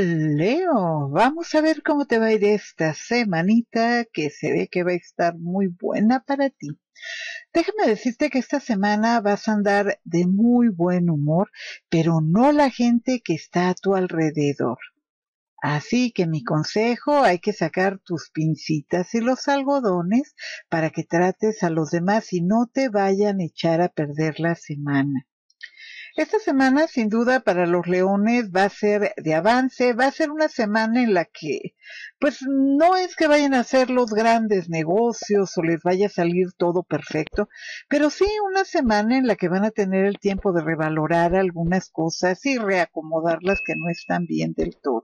Leo, vamos a ver cómo te va a ir esta semanita que se ve que va a estar muy buena para ti. Déjame decirte que esta semana vas a andar de muy buen humor, pero no la gente que está a tu alrededor. Así que mi consejo, hay que sacar tus pincitas y los algodones para que trates a los demás y no te vayan a echar a perder la semana. Esta semana, sin duda, para los Leones va a ser de avance, va a ser una semana en la que, pues no es que vayan a hacer los grandes negocios o les vaya a salir todo perfecto, pero sí una semana en la que van a tener el tiempo de revalorar algunas cosas y reacomodarlas que no están bien del todo.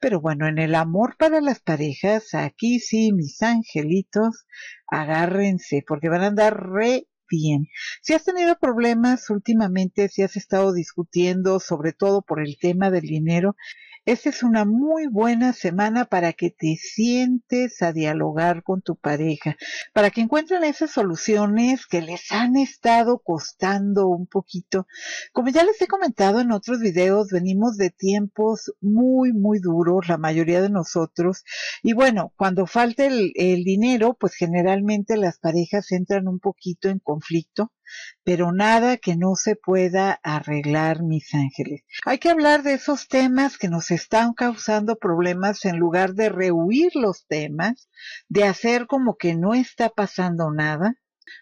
Pero bueno, en el amor para las parejas, aquí sí, mis angelitos, agárrense, porque van a andar re bien. Si has tenido problemas últimamente, si has estado discutiendo, sobre todo por el tema del dinero, esta es una muy buena semana para que te sientes a dialogar con tu pareja, para que encuentren esas soluciones que les han estado costando un poquito. Como ya les he comentado en otros videos, venimos de tiempos muy, muy duros, la mayoría de nosotros. Y bueno, cuando falta el, dinero, pues generalmente las parejas entran un poquito en conflicto pero nada que no se pueda arreglar, mis ángeles. Hay que hablar de esos temas que nos están causando problemas en lugar de rehuir los temas, de hacer como que no está pasando nada,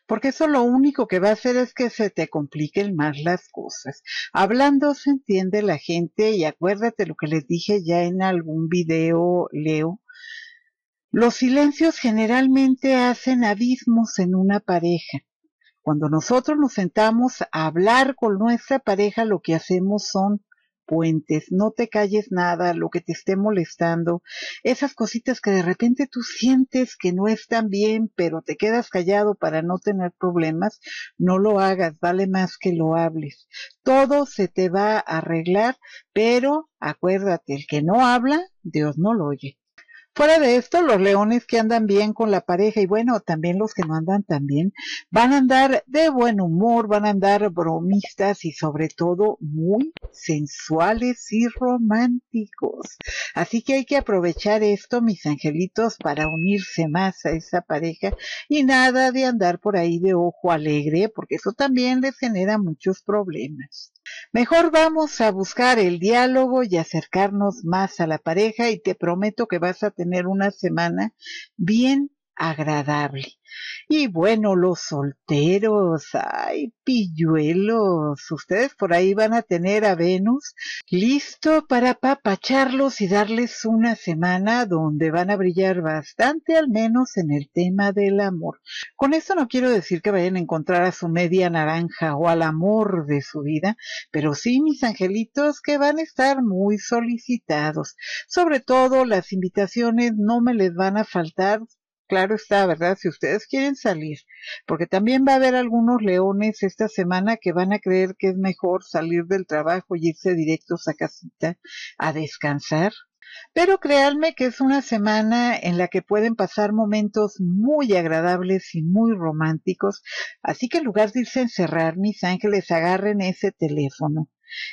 porque eso lo único que va a hacer es que se te compliquen más las cosas. Hablando se entiende la gente y acuérdate lo que les dije ya en algún video, Leo. Los silencios generalmente hacen abismos en una pareja. Cuando nosotros nos sentamos a hablar con nuestra pareja, lo que hacemos son puentes, no te calles nada, lo que te esté molestando, esas cositas que de repente tú sientes que no están bien, pero te quedas callado para no tener problemas, no lo hagas, vale más que lo hables. Todo se te va a arreglar, pero acuérdate, el que no habla, Dios no lo oye. Fuera de esto, los leones que andan bien con la pareja y bueno, también los que no andan tan bien, van a andar de buen humor, van a andar bromistas y sobre todo muy sensuales y románticos. Así que hay que aprovechar esto, mis angelitos, para unirse más a esa pareja y nada de andar por ahí de ojo alegre, porque eso también les genera muchos problemas. Mejor vamos a buscar el diálogo y acercarnos más a la pareja y te prometo que vas a tener una semana bien agradable. Y bueno, los solteros, ay, pilluelos, ustedes por ahí van a tener a Venus listo para papacharlos y darles una semana donde van a brillar bastante, al menos en el tema del amor. Con esto no quiero decir que vayan a encontrar a su media naranja o al amor de su vida, pero sí, mis angelitos, que van a estar muy solicitados. Sobre todo, las invitaciones no me les van a faltar claro está, ¿verdad? Si ustedes quieren salir, porque también va a haber algunos leones esta semana que van a creer que es mejor salir del trabajo y irse directos a casita a descansar. Pero créanme que es una semana en la que pueden pasar momentos muy agradables y muy románticos, así que en lugar de irse a encerrar, mis ángeles, agarren ese teléfono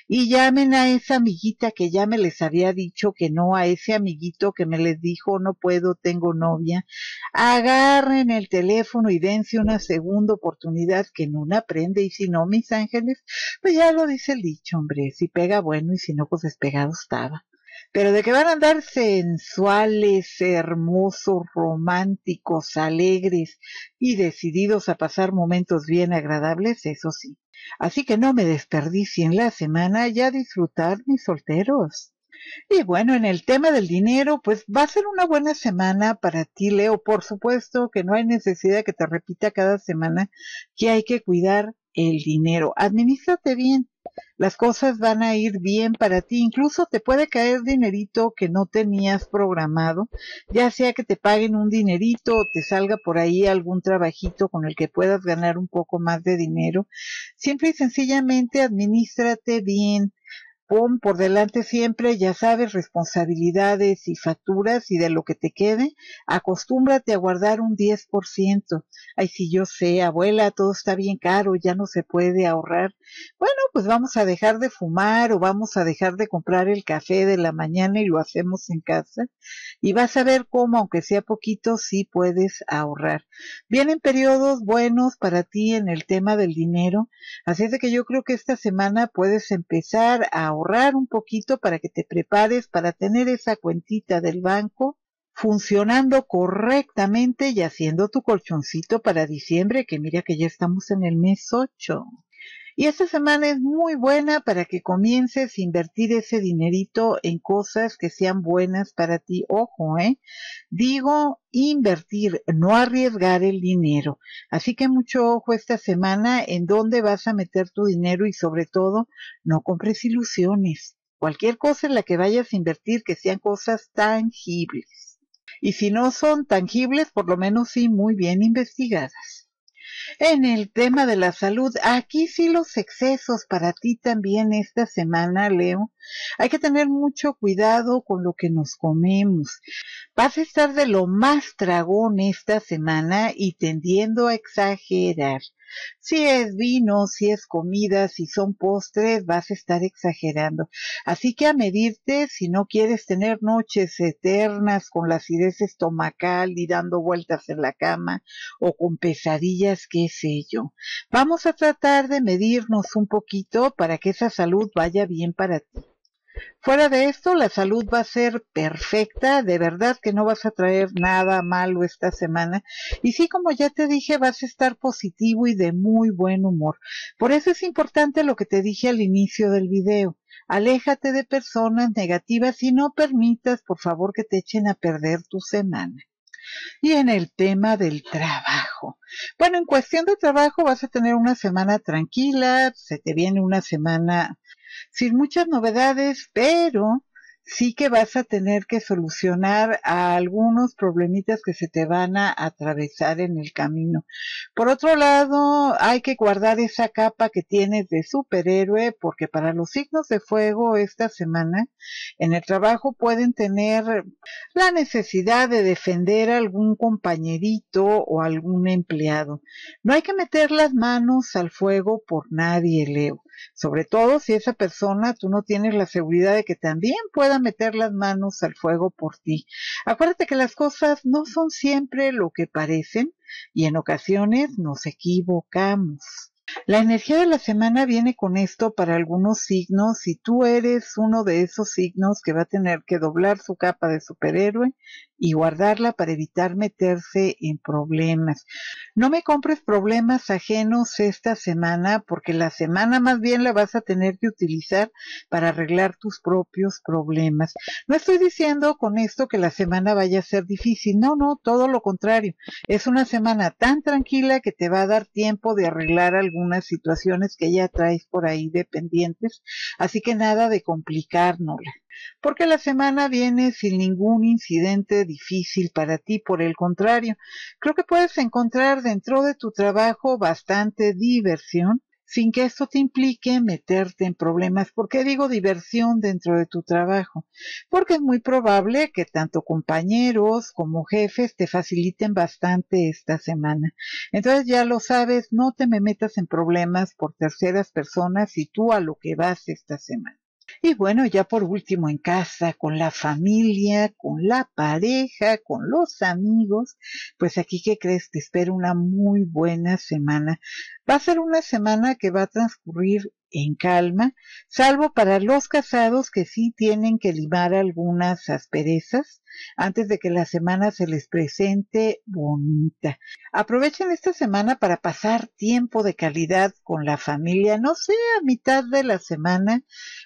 y llamen a esa amiguita que ya me les había dicho que no, a ese amiguito que me les dijo no puedo, tengo novia, agarren el teléfono y dense una segunda oportunidad que en una aprende y si no, mis ángeles, pues ya lo dice el dicho, hombre, si pega bueno y si no, pues despegado estaba. Pero de que van a andar sensuales, hermosos, románticos, alegres y decididos a pasar momentos bien agradables, eso sí. Así que no me desperdicien la semana ya a disfrutar mis solteros. Y bueno, en el tema del dinero, pues va a ser una buena semana para ti, Leo. Por supuesto que no hay necesidad que te repita cada semana que hay que cuidar el dinero. Administrate bien. Las cosas van a ir bien para ti, incluso te puede caer dinerito que no tenías programado, ya sea que te paguen un dinerito o te salga por ahí algún trabajito con el que puedas ganar un poco más de dinero. Siempre y sencillamente administrate bien, pon por delante siempre, ya sabes, responsabilidades y facturas y de lo que te quede, acostúmbrate a guardar un 10%. Ay, si yo sé, abuela, todo está bien caro, ya no se puede ahorrar. Bueno, pues vamos a dejar de fumar o vamos a dejar de comprar el café de la mañana y lo hacemos en casa. Y vas a ver cómo, aunque sea poquito, sí puedes ahorrar. Vienen periodos buenos para ti en el tema del dinero, así es de que yo creo que esta semana puedes empezar a ahorrar un poquito para que te prepares para tener esa cuentita del banco funcionando correctamente y haciendo tu colchoncito para diciembre, que mira que ya estamos en el mes 8. Y esta semana es muy buena para que comiences a invertir ese dinerito en cosas que sean buenas para ti. Ojo, ¿eh? Digo invertir, no arriesgar el dinero. Así que mucho ojo esta semana en dónde vas a meter tu dinero y sobre todo no compres ilusiones. Cualquier cosa en la que vayas a invertir que sean cosas tangibles. Y si no son tangibles, por lo menos sí muy bien investigadas. En el tema de la salud, aquí sí los excesos para ti también esta semana, Leo. Hay que tener mucho cuidado con lo que nos comemos. Vas a estar de lo más tragón esta semana y tendiendo a exagerar. Si es vino, si es comida, si son postres, vas a estar exagerando. Así que a medirte si no quieres tener noches eternas con la acidez estomacal y dando vueltas en la cama o con pesadillas, qué sé yo. Vamos a tratar de medirnos un poquito para que esa salud vaya bien para ti. Fuera de esto, la salud va a ser perfecta, de verdad que no vas a traer nada malo esta semana. Y sí, como ya te dije, vas a estar positivo y de muy buen humor. Por eso es importante lo que te dije al inicio del video. Aléjate de personas negativas y no permitas, por favor, que te echen a perder tu semana. Y en el tema del trabajo. Bueno, en cuestión de trabajo vas a tener una semana tranquila, se te viene una semana sin muchas novedades, pero sí que vas a tener que solucionar a algunos problemitas que se te van a atravesar en el camino. Por otro lado, hay que guardar esa capa que tienes de superhéroe porque para los signos de fuego esta semana en el trabajo pueden tener la necesidad de defender a algún compañerito o algún empleado. No hay que meter las manos al fuego por nadie, Leo. Sobre todo si esa persona tú no tienes la seguridad de que también pueda meter las manos al fuego por ti. Acuérdate que las cosas no son siempre lo que parecen y en ocasiones nos equivocamos. La energía de la semana viene con esto para algunos signos. Si tú eres uno de esos signos que va a tener que doblar su capa de superhéroe y guardarla para evitar meterse en problemas. No me compres problemas ajenos esta semana porque la semana más bien la vas a tener que utilizar para arreglar tus propios problemas. No estoy diciendo con esto que la semana vaya a ser difícil, no, no, todo lo contrario. Es una semana tan tranquila que te va a dar tiempo de arreglar algunas situaciones que ya traes por ahí dependientes, así que nada de complicárnosla porque la semana viene sin ningún incidente difícil para ti, por el contrario, creo que puedes encontrar dentro de tu trabajo bastante diversión sin que esto te implique meterte en problemas. ¿Por qué digo diversión dentro de tu trabajo? Porque es muy probable que tanto compañeros como jefes te faciliten bastante esta semana. Entonces ya lo sabes, no te me metas en problemas por terceras personas y tú a lo que vas esta semana. Y bueno, ya por último en casa, con la familia, con la pareja, con los amigos, pues aquí que crees, te espero una muy buena semana. Va a ser una semana que va a transcurrir en calma, salvo para los casados que sí tienen que limar algunas asperezas antes de que la semana se les presente bonita. Aprovechen esta semana para pasar tiempo de calidad con la familia, no sea a mitad de la semana,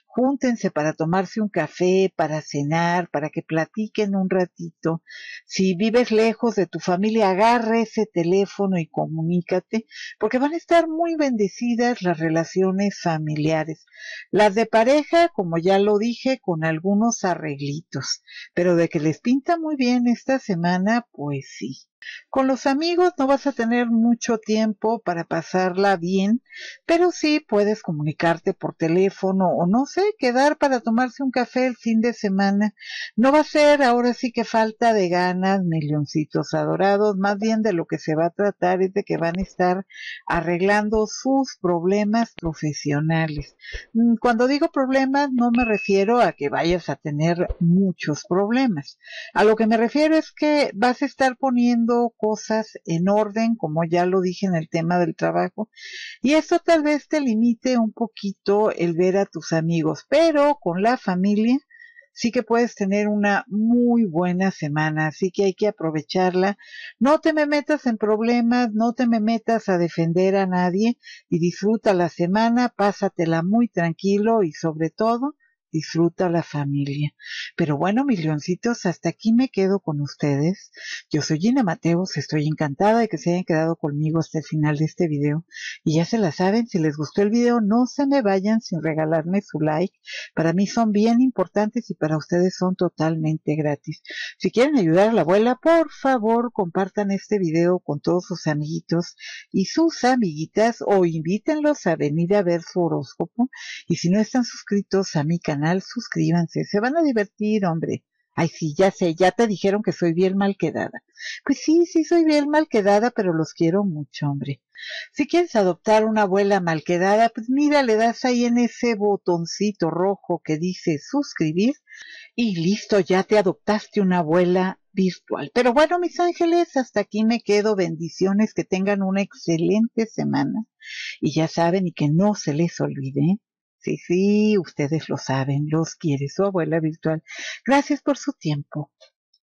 júntense para tomarse un café, para cenar, para que platiquen un ratito. Si vives lejos de tu familia, agarre ese teléfono y comunícate, porque van a estar muy bendecidas las relaciones familiares. Las de pareja, como ya lo dije, con algunos arreglitos, pero de que les pinta muy bien esta semana, pues sí. Con los amigos no vas a tener mucho tiempo para pasarla bien, pero sí puedes comunicarte por teléfono o no sé, quedar para tomarse un café el fin de semana. No va a ser ahora sí que falta de ganas, milloncitos adorados, más bien de lo que se va a tratar es de que van a estar arreglando sus problemas profesionales. Mm, cuando digo problemas no me refiero a que vayas a tener muchos problemas. A lo que me refiero es que vas a estar poniendo cosas en orden, como ya lo dije en el tema del trabajo, y eso tal vez te limite un poquito el ver a tus amigos, pero con la familia sí que puedes tener una muy buena semana, así que hay que aprovecharla. No te me metas en problemas, no te me metas a defender a nadie y disfruta la semana, pásatela muy tranquilo y sobre todo, disfruta la familia. Pero bueno, mis leoncitos, hasta aquí me quedo con ustedes. Yo soy Gina Mateos, estoy encantada de que se hayan quedado conmigo hasta el final de este video. Y ya se la saben, si les gustó el video, no se me vayan sin regalarme su like. Para mí son bien importantes y para ustedes son totalmente gratis. Si quieren ayudar a la abuela, por favor, compartan este video con todos sus amiguitos y sus amiguitas o invítenlos a venir a ver su horóscopo. Y si no están suscritos a mi canal, suscríbanse, se van a divertir, hombre. Ay, sí, ya sé, ya te dijeron que soy bien mal quedada. Pues sí, sí, soy bien mal quedada, pero los quiero mucho, hombre. Si quieres adoptar una abuela mal quedada, pues mira, le das ahí en ese botoncito rojo que dice suscribir y listo, ya te adoptaste una abuela virtual. Pero bueno, mis ángeles, hasta aquí me quedo. Bendiciones, que tengan una excelente semana. Y ya saben, y que no se les olvide, ¿eh? Sí, sí, ustedes lo saben, los quiere su abuela virtual. Gracias por su tiempo.